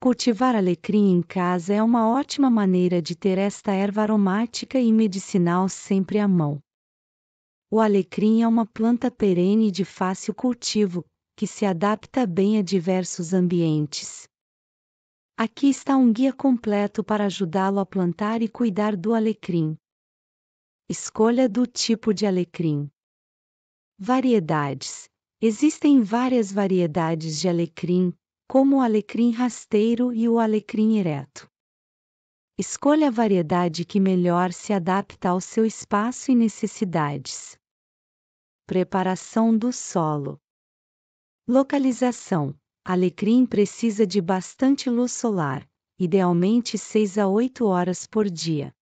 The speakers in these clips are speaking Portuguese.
Cultivar alecrim em casa é uma ótima maneira de ter esta erva aromática e medicinal sempre à mão. O alecrim é uma planta perene de fácil cultivo, que se adapta bem a diversos ambientes. Aqui está um guia completo para ajudá-lo a plantar e cuidar do alecrim. Escolha do tipo de alecrim. Variedades: Existem várias variedades de alecrim, como o alecrim rasteiro e o alecrim ereto. Escolha a variedade que melhor se adapta ao seu espaço e necessidades. Preparação do solo. Localização: Alecrim precisa de bastante luz solar, idealmente 6 a 8 horas por dia.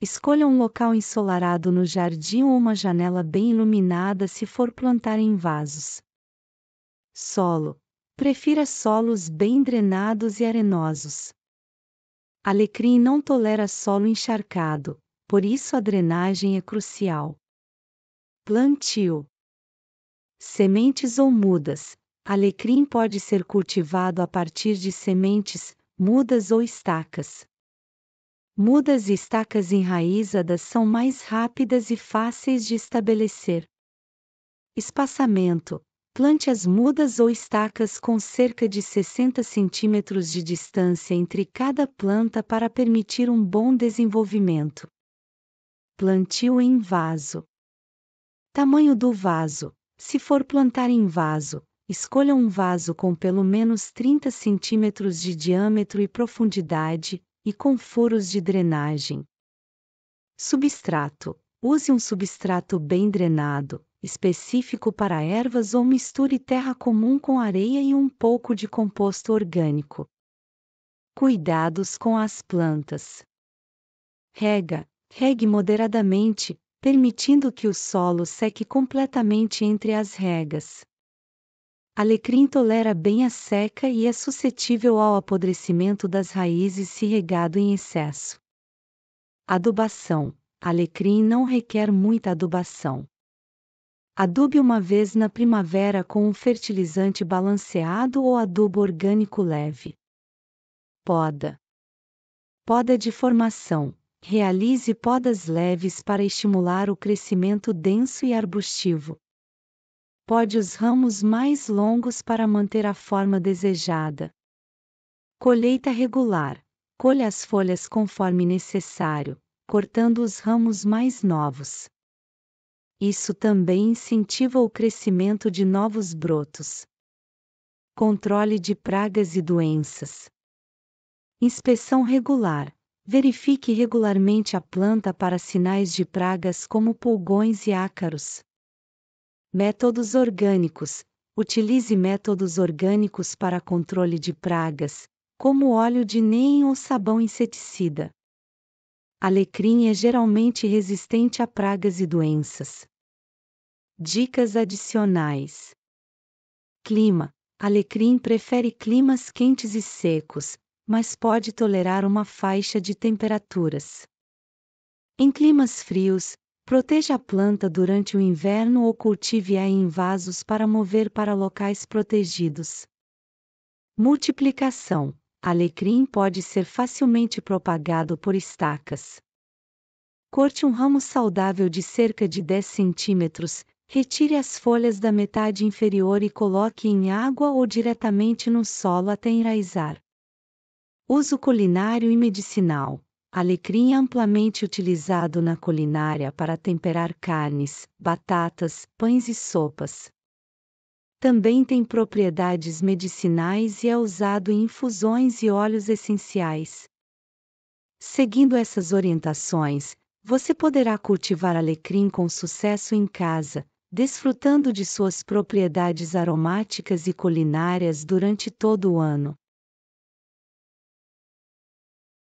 Escolha um local ensolarado no jardim ou uma janela bem iluminada se for plantar em vasos. Solo: Prefira solos bem drenados e arenosos. Alecrim não tolera solo encharcado, por isso a drenagem é crucial. Plantio: Sementes ou mudas. Alecrim pode ser cultivado a partir de sementes, mudas ou estacas. Mudas e estacas enraizadas são mais rápidas e fáceis de estabelecer. Espaçamento: Plante as mudas ou estacas com cerca de 60 centímetros de distância entre cada planta para permitir um bom desenvolvimento. Plantio em vaso. Tamanho do vaso. Se for plantar em vaso, escolha um vaso com pelo menos 30 centímetros de diâmetro e profundidade, e com furos de drenagem. Substrato. Use um substrato bem drenado, específico para ervas ou misture terra comum com areia e um pouco de composto orgânico. Cuidados com as plantas. Rega. Regue moderadamente, permitindo que o solo seque completamente entre as regas. Alecrim tolera bem a seca e é suscetível ao apodrecimento das raízes se regado em excesso. Adubação. Alecrim não requer muita adubação. Adube uma vez na primavera com um fertilizante balanceado ou adubo orgânico leve. Poda. Poda de formação. Realize podas leves para estimular o crescimento denso e arbustivo. Pode os ramos mais longos para manter a forma desejada. Colheita regular. Colhe as folhas conforme necessário, cortando os ramos mais novos. Isso também incentiva o crescimento de novos brotos. Controle de pragas e doenças. Inspeção regular. Verifique regularmente a planta para sinais de pragas como pulgões e ácaros. Métodos orgânicos. Utilize métodos orgânicos para controle de pragas, como óleo de NEM ou sabão inseticida. Alecrim é geralmente resistente a pragas e doenças. Dicas adicionais: Clima: Alecrim prefere climas quentes e secos, mas pode tolerar uma faixa de temperaturas. Em climas frios, proteja a planta durante o inverno ou cultive-a em vasos para mover para locais protegidos. Multiplicação: alecrim pode ser facilmente propagado por estacas. Corte um ramo saudável de cerca de 10 centímetros, retire as folhas da metade inferior e coloque em água ou diretamente no solo até enraizar. Uso culinário e medicinal. Alecrim é amplamente utilizado na culinária para temperar carnes, batatas, pães e sopas. Também tem propriedades medicinais e é usado em infusões e óleos essenciais. Seguindo essas orientações, você poderá cultivar alecrim com sucesso em casa, desfrutando de suas propriedades aromáticas e culinárias durante todo o ano.